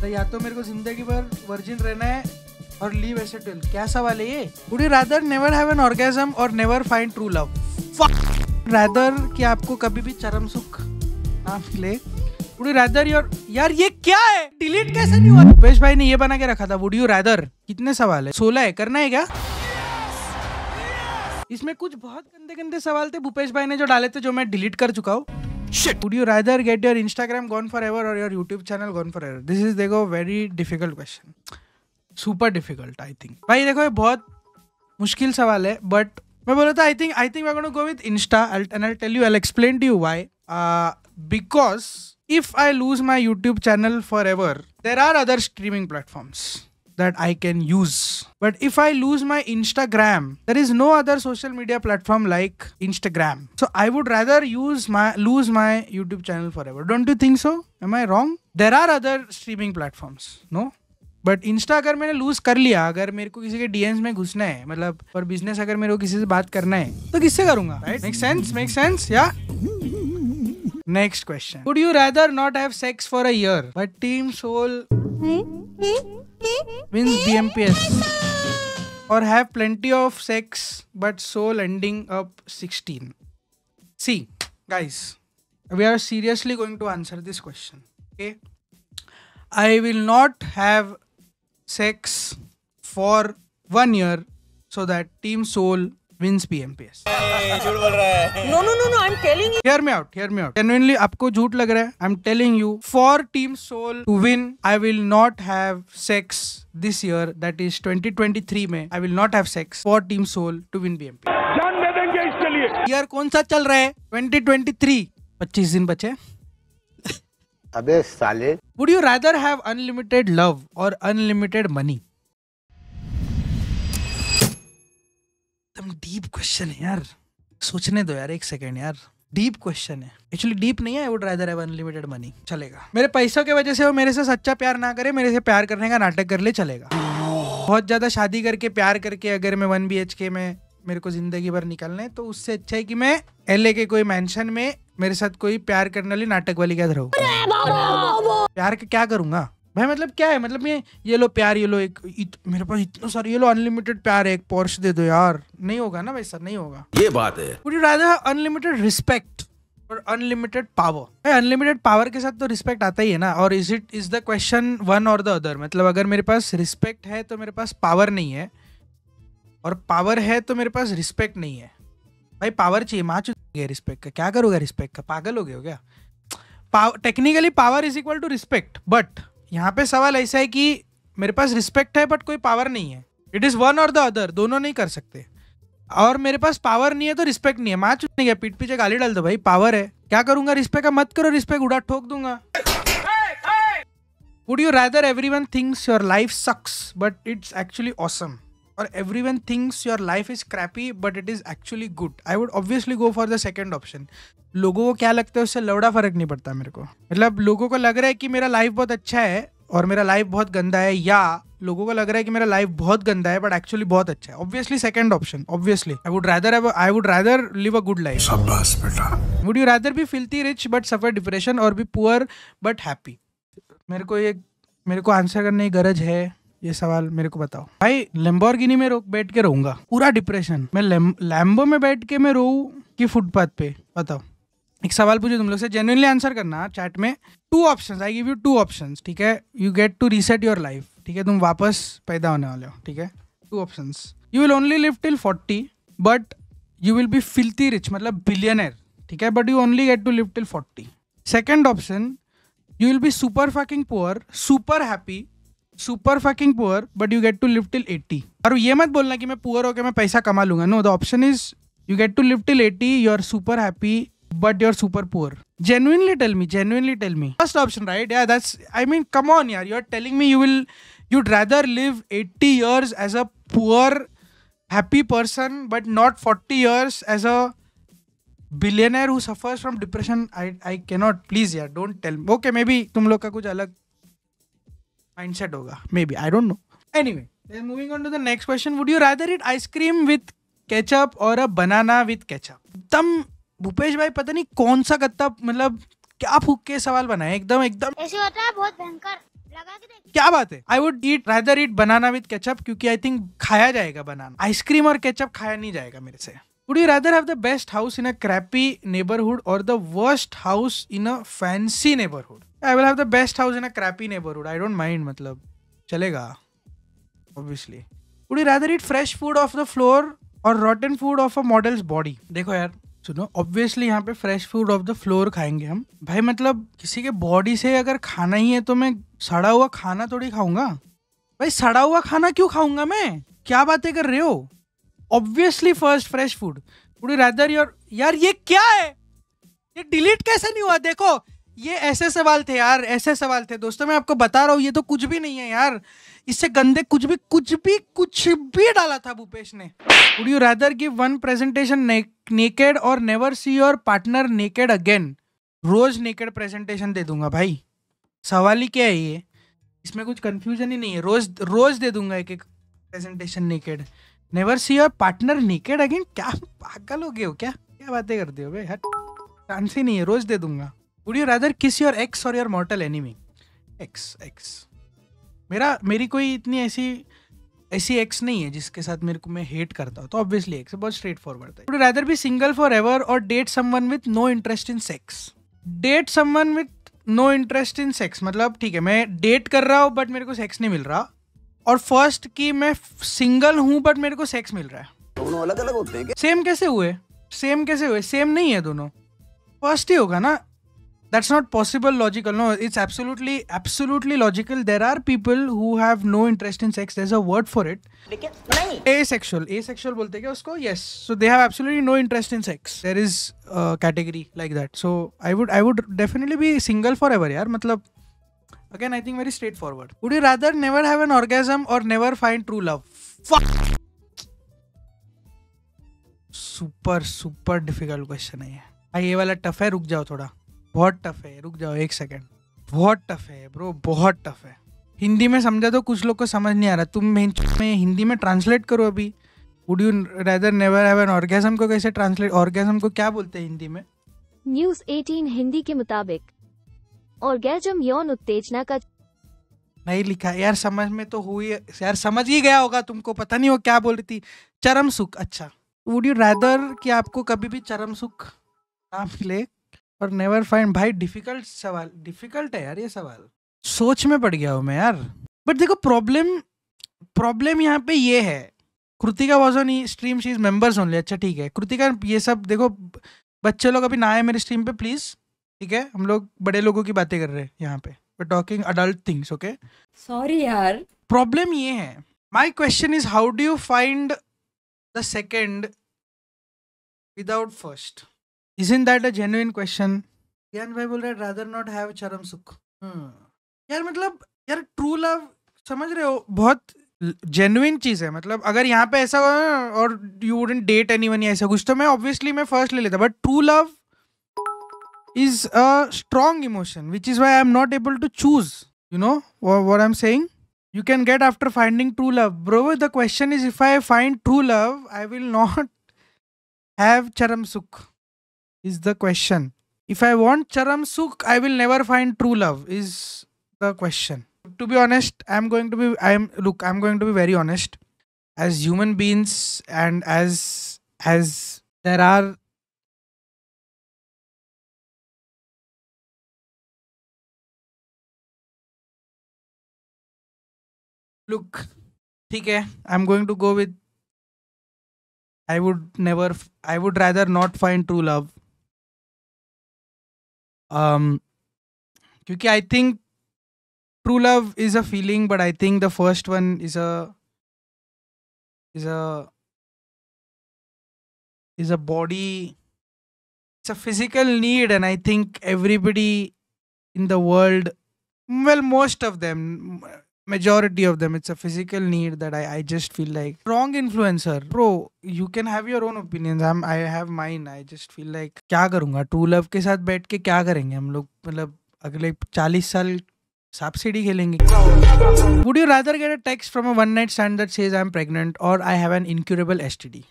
तो या तो मेरे को जिंदगी भर वर्जिन रहना है और लीव ऐसे ट्वेल्व क्या सवाल है ये would you rather never have an orgasm और never find true love rather कि आपको कभी भी चरम सुख ना मिले वुड यू रादर योर यार ये क्या है डिलीट कैसे नहीं हुआ रुपेश भाई ने ये बना के रखा था वुड यू रादर कितने सवाल है सोलह है करना है क्या इसमें कुछ बहुत गंदे गंदे सवाल थे भूपेश भाई ने जो डाले थे जो मैं डिलीट कर चुका हूँ shit would you rather get your instagram gone forever or your youtube channel gone forever this is देखो very difficult question super difficult i think भाई देखो ये बहुत मुश्किल सवाल है but मैं बोला था I think I think I go with Insta and I tell you I explain to you why because if I lose my YouTube channel forever there are other streaming platforms that I can use. But if I lose my Instagram, there is no other social media platform like Instagram. So I would rather use my lose my YouTube channel forever. Don't you think so? Am I wrong? There are other streaming platforms, no? But Insta अगर मैंने loose कर लिया अगर मेरे को किसी के DMs में घुसना है मतलब फॉर बिजनेस अगर मेरे को किसी से बात करना है तो किससे करूंगा right make sense make sense या next question would you rather not have sex for a year but Team Soul means BMPS or have plenty of sex but soul ending up 16. See, guys, we are seriously going to answer this question. Okay, I will not have sex for one year so that team soul wins BMPS झूठ बोल रहा है no no no no I am telling you hear me out hear me out genuinely आपको झूठ लग रहा है I am telling you for Team Soul to win I will not have sex this year that is 2023 में I will not have sex for Team Soul to win BMP जान दे देंगे इसके लिए ईयर कौन सा चल रहा है 2023 25 दिन बचे अबे साले would you rather have unlimited love और अनलिमिटेड मनी एकदम डीप क्वेश्चन है यार सोचने दो यार एक सेकेंड यार डीप क्वेश्चन है एक्चुअली डीप नहीं है would rather have unlimited money चलेगा मेरे पैसों की वजह से वो मेरे से सच्चा प्यार ना करे मेरे से प्यार करने का नाटक कर ले चलेगा बहुत ज़्यादा शादी करके प्यार करके अगर मैं वन बी में मेरे को ज़िंदगी भर निकलना है तो उससे अच्छा है कि मैं एल के कोई मैंशन में मेरे साथ कोई प्यार करने वाली नाटक वाली क्या रहूँ प्यार के क्या करूंगा भाई मतलब क्या है मतलब ये ये लो प्यार ये लो एक इत, मेरे पास इतना सारा ये लो अनलिमिटेड प्यार है एक पोर्श दे दो यार नहीं होगा ना भाई सर नहीं होगा ये बात है would you rather unlimited respect और अनलिमिटेड पावर भाई अनलिमिटेड पावर के साथ तो रिस्पेक्ट आता ही है ना और is it is the question one और द अदर मतलब अगर मेरे पास रिस्पेक्ट है तो मेरे पास पावर नहीं है और पावर है तो मेरे पास रिस्पेक्ट नहीं है भाई पावर चाहिए माँ चुके रिस्पेक्ट का क्या करोगे रिस्पेक्ट का पागल हो गया हो क्या technically power is equal to respect but यहाँ पे सवाल ऐसा है कि मेरे पास रिस्पेक्ट है बट कोई पावर नहीं है इट इज़ वन और द अदर दोनों नहीं कर सकते और मेरे पास पावर नहीं है तो रिस्पेक्ट नहीं है माँ चुप गया पीठ पीछे गाली डाल दो भाई पावर है क्या करूंगा रिस्पेक्ट का मत करो रिस्पेक्ट उड़ा ठोक दूंगा would you rather everyone thinks your life sucks but it's actually awesome everyone thinks your life is crappy but it is actually good I would obviously go for the second option लोगों को क्या लगता है उससे लौड़ा फर्क नहीं पड़ता मेरे को मतलब लोगों को लग रहा है कि मेरा लाइफ बहुत अच्छा है और मेरा लाइफ बहुत गंदा है या लोगों को लग रहा है कि मेरा लाइफ बहुत गंदा है बट एक्चुअली बहुत अच्छा है obviously second option obviously I would rather I would rather live a good life बेटा would you rather be filthy rich but suffer depression और बी पुअर बट हैप्पी मेरे को ये मेरे को आंसर करने की गरज है ये सवाल मेरे को बताओ भाई लेम्बोर्गिनी में बैठ के रहूंगा पूरा डिप्रेशन मैं लैम्बो में बैठ के मैं रोऊ कि फुटपाथ पे बताओ एक सवाल पूछे तुम लोग से जेन्यनली आंसर करना चैट में two option I give you two option ठीक है you get to reset your life ठीक है तुम वापस पैदा होने वाले हो ठीक है two option you will only live till forty but you will be filthy rich मतलब बिलियनर ठीक है but you only get to live till forty second option you will be super fucking poor super happy super fucking poor but you get to live till eighty और ये मत बोलना कि मैं poor होकर मैं पैसा कमा लूंगा no the option is you get to live till eighty you are super happy but you are super poor genuinely tell me genuinely tell me first option right या that's I mean come on यार you are telling me you will you rather live eighty years as a poor happy person but not forty years as a billionaire who suffers from depression I I cannot please यार don't tell okay maybe तुम लोग का कुछ अलग mindset होगा maybe I don't know anyway then moving on to the next question would you rather eat ice cream with ketchup और a banana with ketchup एकदम भूपेश भाई पता नहीं कौन सा गत्ता मतलब क्या फूक के सवाल बनाए एकदम एकदम ऐसे होता है बहुत भयंकर क्या बात है I would eat rather eat banana with ketchup क्योंकि आई थिंक खाया जाएगा बनाना आइसक्रीम और केचप खाया नहीं जाएगा मेरे से would you rather have the best house in a crappy neighbourhood और the worst house in a fancy neighbourhood I will have the best house in a crappy neighbourhood I don't mind मतलब चलेगा obviously would you rather eat fresh food off the floor और rotten food off a model's body देखो यार सुनो obviously यहाँ पे fresh food off the floor खाएंगे हम भाई मतलब किसी के बॉडी से अगर खाना ही है तो मैं सड़ा हुआ खाना थोड़ी खाऊंगा भाई सड़ा हुआ खाना क्यों खाऊंगा मैं क्या बातें कर रहे हो obviously first fresh food would you rather your यार ये क्या है ये डिलीट कैसे नहीं हुआ देखो ये ऐसे सवाल थे यार ऐसे सवाल थे दोस्तों मैं आपको बता रहा हूँ ये तो कुछ भी नहीं है यार इससे गंदे कुछ भी कुछ भी कुछ भी डाला था भूपेश ने would you rather give one presentation naked और never see your partner naked again रोज नेकेड प्रेजेंटेशन दे दूंगा भाई सवाल ही क्या है ये इसमें कुछ कंफ्यूजन ही नहीं है रोज रोज दे दूंगा एक एक presentation naked never see your partner naked again क्या पागल हो गए हो क्या क्या बातें करते हो भाई हर चांस ही नहीं है रोज दे दूंगा would you rather kiss your ex और your mortal enemy ex ex मेरा मेरी कोई इतनी ऐसी ऐसी एक्स नहीं है जिसके साथ मेरे को मैं हेट करता हूँ तो ऑब्वियसली एक्स बहुत स्ट्रेट फॉरवर्ड है would rather be single forever और date someone with no interest in sex date someone with no interest in sex मतलब ठीक है मैं डेट कर रहा हूँ बट मेरे को सेक्स नहीं मिल रहा और फर्स्ट कि मैं सिंगल हूँ बट मेरे को सेक्स मिल रहा है दोनों अलग अलग होते हैं सेम कैसे हुए सेम कैसे हुए सेम नहीं है दोनों फर्स्ट ही होगा ना that's not possible logical no it's absolutely absolutely logical there are people who have no interest in sex there's a word for it asexual asexual bolte kya usko yes so they have absolutely no interest in sex there is a category like that so i would i would definitely be single forever yaar matlab again i think very straightforward would you rather never have an orgasm or never find true love fuck super super difficult question है ये वाला tough है रुक जाओ थोड़ा बहुत tough है रुक जाओ एक सेकेंड बहुत टफ है ब्रो बहुत टफ है हिंदी में समझा तो कुछ लोग को समझ नहीं आ रहा तुम मेन में हिंदी में ट्रांसलेट करो अभी would you rather never have an orgasm को कैसे ट्रांसलेट ऑर्गेजम को क्या बोलते हैं हिंदी में न्यूज 18 हिंदी के मुताबिक ऑर्गेजम यौन उत्तेजना का नहीं लिखा यार समझ में तो हुई यार समझ ही गया होगा तुमको पता नहीं वो क्या बोल रही थी चरम सुख अच्छा वुड यू रेदर कि आपको कभी भी चरम सुख ना मिले और नेवर फाइंड भाई डिफिकल्ट सवाल डिफिकल्ट है यार ये सवाल सोच में पड़ गया हूँ मैं यार बट देखो प्रॉब्लम प्रॉब्लम यहाँ पे ये है Kritika was on stream she is members only अच्छा ठीक है कृतिका ये सब देखो बच्चे लोग अभी ना आए मेरे स्ट्रीम पे प्लीज़ ठीक है हम लोग बड़े लोगों की बातें कर रहे हैं यहाँ पे we talking adult things okay sorry यार प्रॉब्लम ये है my question is how do you find the second without first isn't that a genuine question ज्ञान भाई बोल रहे रादर नॉट हैव चरम सुख यार मतलब यार ट्रू लव समझ रहे हो बहुत जेन्युइन चीज है मतलब अगर यहाँ पे ऐसा हो और you wouldn't date anyone ऐसा कुछ तो मैं ऑब्वियसली मैं फर्स्ट ले लेता but true love is a strong emotion which is why I am not able to choose you know what I am saying you can get after finding true love bro the question is if I find true love I will not have चरम सुख is the question. If I want Charam Sukh, I will never find true love is the question. To be honest, I'm going to be I'm look, I'm going to be very honest. As human beings and as as there are Look, okay. I am going to go with. I would never. I would rather not find true love um, क्योंकि I think true love is a feeling, but I think the first one is a is a is a body it's a physical need and i think everybody in the world well most of them majority of them it's a physical need that i, I just feel like wrong influencer bro you can have your own opinions I'm, i have mine i just feel like kya karunga true love ke sath baith ke kya karenge hum log matlab agle 40 saal सांप सीढ़ी khelenge would you rather get a text from a one night stand that says i'm pregnant or i have an incurable std STD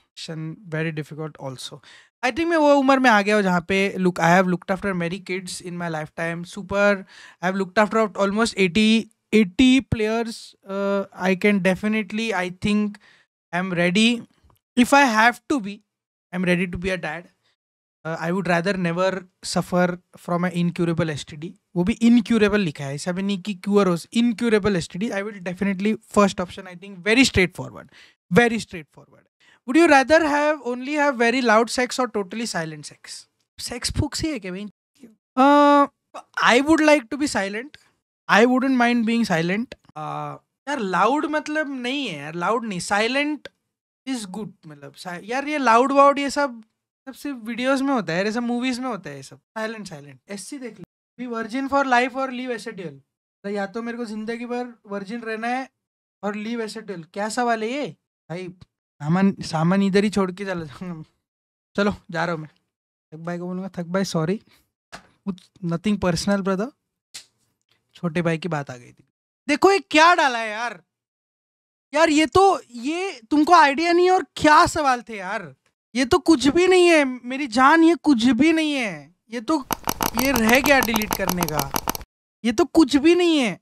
very difficult also I think मैं वो उम्र में आ गया हूँ जहाँ पे look I have looked after मेरी kids in my lifetime super I have looked after almost eighty 80 players uh, i can definitely i think i'm ready if i have to be i'm ready to be a dad uh, i would rather never suffer from an incurable std वो भी incurable लिखा है ऐसा भी नहीं कि cure हो incurable std i will definitely first option i think very straightforward very straightforward would you rather have only have very loud sex or totally silent sex sex fucks ही है क्या भाई uh, i would like to be silent I wouldn't mind being silent यार loud मतलब नहीं है यार loud नहीं silent is good मतलब यार ये लाउड वाउड ये सब सब सिर्फ वीडियोस में होता है ऐसा मूवीज में होता है ये सब साइलेंट साइलेंट ऐसी देख ली बी वर्जिन फॉर लाइफ और लीव एसेडियल तो या तो मेरे को जिंदगी भर वर्जिन रहना है और लीव एसेडियल क्या सवाल है ये भाई सामान सामान इधर ही छोड़ के चला जाऊंगा चलो जा रहा हूँ मैं थक भाई को बोलूँगा थक भाई सॉरी नथिंग पर्सनल ब्रदर छोटे भाई की बात आ गई थी देखो ये क्या डाला है यार यार ये तो ये तुमको आइडिया नहीं है और क्या सवाल थे यार ये तो कुछ भी नहीं है मेरी जान ये कुछ भी नहीं है ये तो ये रह गया डिलीट करने का ये तो कुछ भी नहीं है